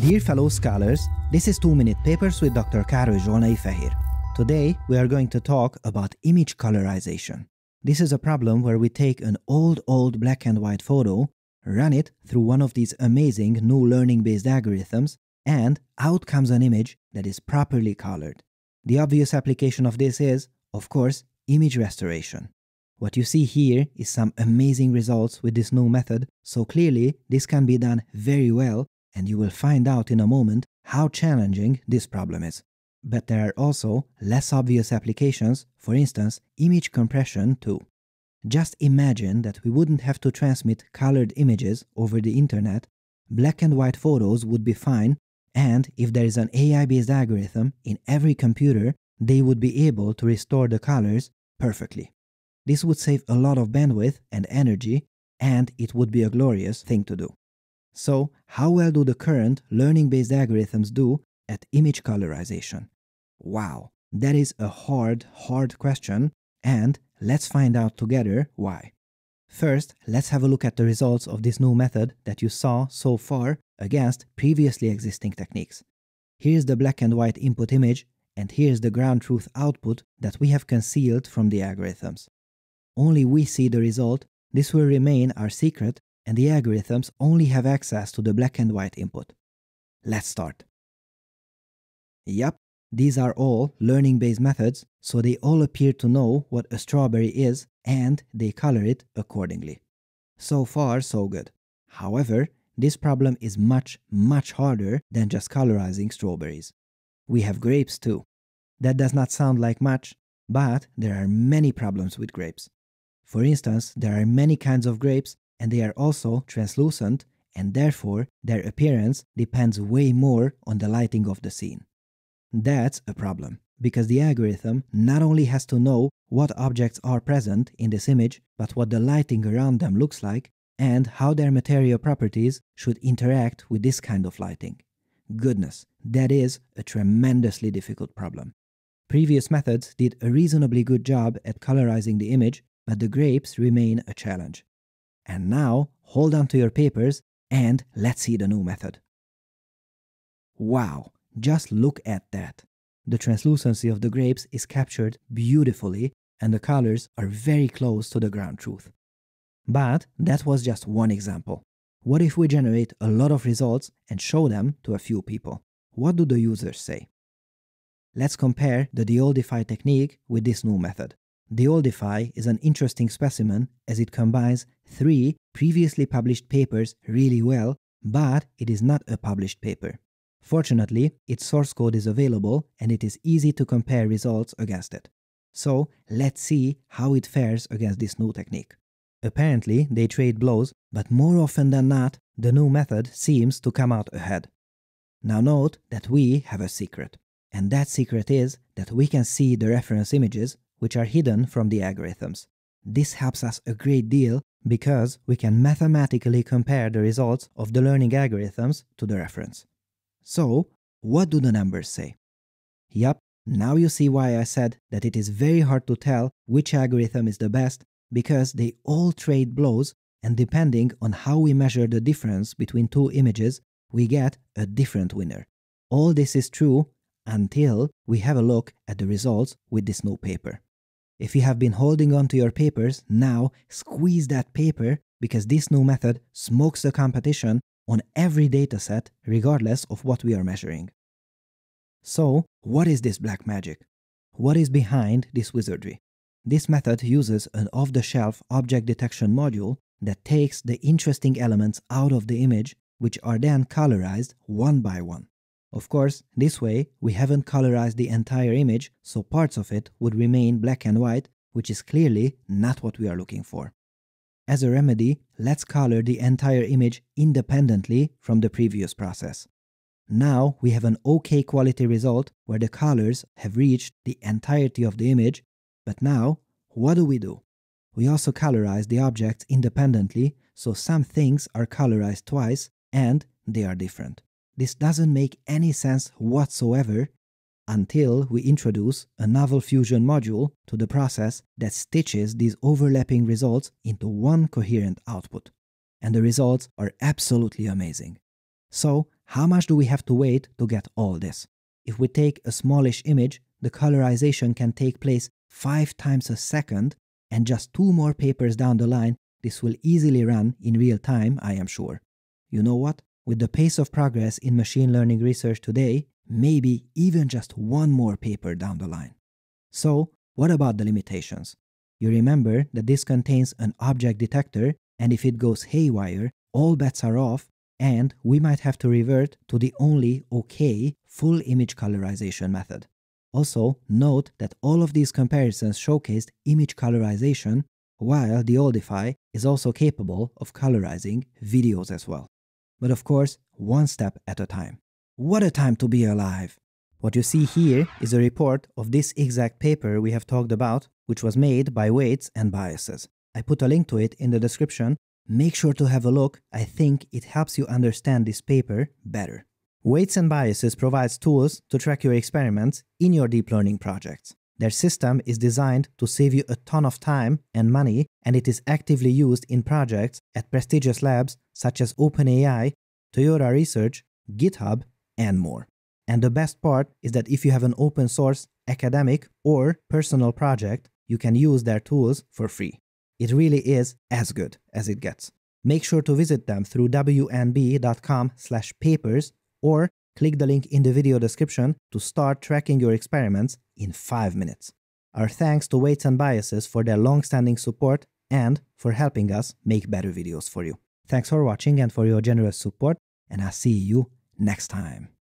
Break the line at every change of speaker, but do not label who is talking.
Dear fellow scholars, this is 2 Minute Papers with Dr. Károly Zsolnai Fehér. Today, we are going to talk about image colorization. This is a problem where we take an old, old black and white photo, run it through one of these amazing new learning based algorithms, and out comes an image that is properly colored. The obvious application of this is, of course, image restoration. What you see here is some amazing results with this new method, so clearly this can be done very well and you will find out in a moment how challenging this problem is. But there are also less obvious applications, for instance, image compression too. Just imagine that we wouldn't have to transmit colored images over the internet, black and white photos would be fine, and if there is an AI-based algorithm in every computer, they would be able to restore the colors perfectly. This would save a lot of bandwidth and energy, and it would be a glorious thing to do. So, how well do the current learning based algorithms do at image colorization? Wow, that is a hard, hard question, and let's find out together why. First, let's have a look at the results of this new method that you saw so far against previously existing techniques. Here's the black and white input image, and here's the ground truth output that we have concealed from the algorithms. Only we see the result, this will remain our secret and the algorithms only have access to the black and white input. Let's start. Yep, these are all learning-based methods, so they all appear to know what a strawberry is and they color it accordingly. So far, so good. However, this problem is much, much harder than just colorizing strawberries. We have grapes too. That does not sound like much, but there are many problems with grapes. For instance, there are many kinds of grapes and they are also translucent and therefore their appearance depends way more on the lighting of the scene. That's a problem, because the algorithm not only has to know what objects are present in this image, but what the lighting around them looks like and how their material properties should interact with this kind of lighting. Goodness, that is a tremendously difficult problem. Previous methods did a reasonably good job at colorizing the image, but the grapes remain a challenge. And now hold on to your papers and let's see the new method. Wow, just look at that. The translucency of the grapes is captured beautifully and the colors are very close to the ground truth. But that was just one example. What if we generate a lot of results and show them to a few people? What do the users say? Let's compare the deoldify technique with this new method. Deoldify is an interesting specimen as it combines 3. Previously published papers really well, but it is not a published paper. Fortunately, its source code is available and it is easy to compare results against it. So, let's see how it fares against this new technique. Apparently, they trade blows, but more often than not, the new method seems to come out ahead. Now note that we have a secret. And that secret is that we can see the reference images, which are hidden from the algorithms. This helps us a great deal because we can mathematically compare the results of the learning algorithms to the reference. So, what do the numbers say? Yup, now you see why I said that it is very hard to tell which algorithm is the best because they all trade blows and depending on how we measure the difference between two images, we get a different winner. All this is true until we have a look at the results with this new paper. If you have been holding on to your papers, now squeeze that paper because this new method smokes the competition on every dataset regardless of what we are measuring. So, what is this black magic? What is behind this wizardry? This method uses an off-the-shelf object detection module that takes the interesting elements out of the image which are then colorized one by one. Of course, this way we haven't colorized the entire image, so parts of it would remain black and white, which is clearly not what we are looking for. As a remedy, let's color the entire image independently from the previous process. Now we have an OK quality result where the colors have reached the entirety of the image, but now what do we do? We also colorize the objects independently, so some things are colorized twice and they are different. This doesn't make any sense whatsoever until we introduce a novel fusion module to the process that stitches these overlapping results into one coherent output. And the results are absolutely amazing. So, how much do we have to wait to get all this? If we take a smallish image, the colorization can take place 5 times a second, and just 2 more papers down the line, this will easily run in real time, I am sure. You know what? With the pace of progress in machine learning research today, maybe even just one more paper down the line. So, what about the limitations? You remember that this contains an object detector, and if it goes haywire, all bets are off, and we might have to revert to the only OK full image colorization method. Also, note that all of these comparisons showcased image colorization, while the Oldify is also capable of colorizing videos as well. But of course, one step at a time. What a time to be alive! What you see here is a report of this exact paper we have talked about, which was made by weights and biases. I put a link to it in the description. Make sure to have a look, I think it helps you understand this paper better. Weights and biases provides tools to track your experiments in your deep learning projects. Their system is designed to save you a ton of time and money, and it is actively used in projects at prestigious labs such as OpenAI, Toyota Research, GitHub, and more. And the best part is that if you have an open source, academic, or personal project, you can use their tools for free. It really is as good as it gets. Make sure to visit them through wnb.com/papers or click the link in the video description to start tracking your experiments in 5 minutes. Our thanks to Weights and Biases for their long-standing support and for helping us make better videos for you. Thanks for watching and for your generous support, and I'll see you next time.